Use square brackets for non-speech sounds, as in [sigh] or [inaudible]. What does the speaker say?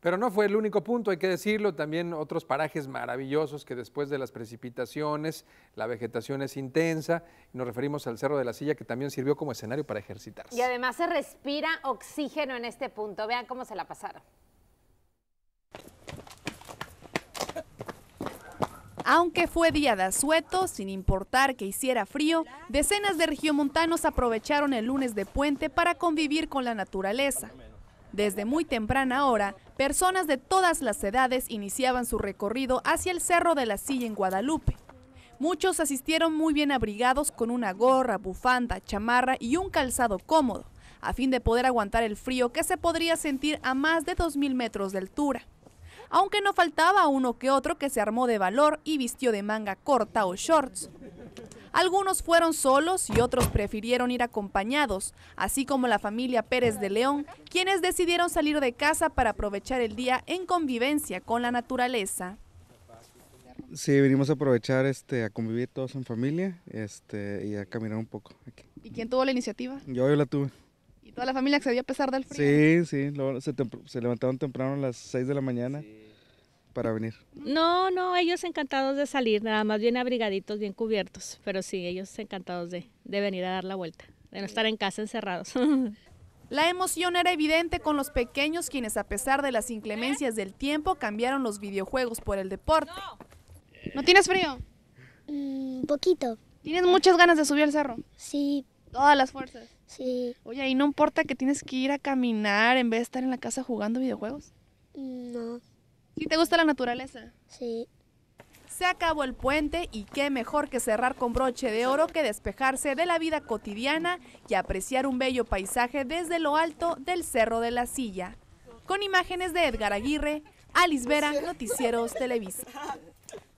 Pero no fue el único punto, hay que decirlo, también otros parajes maravillosos que después de las precipitaciones, la vegetación es intensa, nos referimos al Cerro de la Silla que también sirvió como escenario para ejercitarse. Y además se respira oxígeno en este punto, vean cómo se la pasaron. Aunque fue día de asueto, sin importar que hiciera frío, decenas de regiomontanos aprovecharon el lunes de puente para convivir con la naturaleza. Desde muy temprana hora, personas de todas las edades iniciaban su recorrido hacia el Cerro de la Silla en Guadalupe. Muchos asistieron muy bien abrigados con una gorra, bufanda, chamarra y un calzado cómodo, a fin de poder aguantar el frío que se podría sentir a más de 2.000 metros de altura. Aunque no faltaba uno que otro que se armó de valor y vistió de manga corta o shorts. Algunos fueron solos y otros prefirieron ir acompañados, así como la familia Pérez de León, quienes decidieron salir de casa para aprovechar el día en convivencia con la naturaleza. Sí, venimos a aprovechar este, a convivir todos en familia este, y a caminar un poco. ¿Y quién tuvo la iniciativa? Yo, yo la tuve. ¿Y toda la familia accedió a pesar del frío? Sí, sí, se, se, levantaron temprano a las 6 de la mañana para venir? No, no, ellos encantados de salir, nada más bien abrigaditos, bien cubiertos, pero sí, ellos encantados de, de venir a dar la vuelta, de no estar en casa encerrados. [laughs] La emoción era evidente con los pequeños quienes a pesar de las inclemencias del tiempo cambiaron los videojuegos por el deporte. ¿No, tienes frío? Un mm, poquito. ¿Tienes muchas ganas de subir al cerro? Sí. Todas las fuerzas. Sí. Oye, ¿y no importa que tienes que ir a caminar en vez de estar en la casa jugando videojuegos? Mm, no. ¿Y te gusta la naturaleza? Sí. Se acabó el puente y qué mejor que cerrar con broche de oro que despejarse de la vida cotidiana y apreciar un bello paisaje desde lo alto del Cerro de la Silla. Con imágenes de Edgar Aguirre, Alice Vera, Noticieros Televisa.